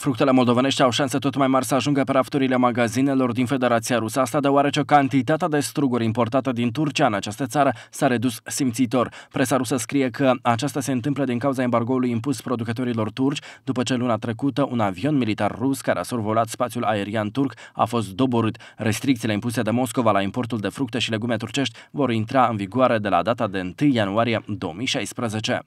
Fructele moldovenești au șanse tot mai mari să ajungă pe rafturile magazinelor din Federația Rusă, asta deoarece cantitatea de struguri importată din Turcia în această țară s-a redus simțitor. Presa rusă scrie că aceasta se întâmplă din cauza embargoului impus producătorilor turci, după ce luna trecută un avion militar rus care a survolat spațiul aerian turc a fost doborât. Restricțiile impuse de Moscova la importul de fructe și legume turcești vor intra în vigoare de la data de 1 ianuarie 2016.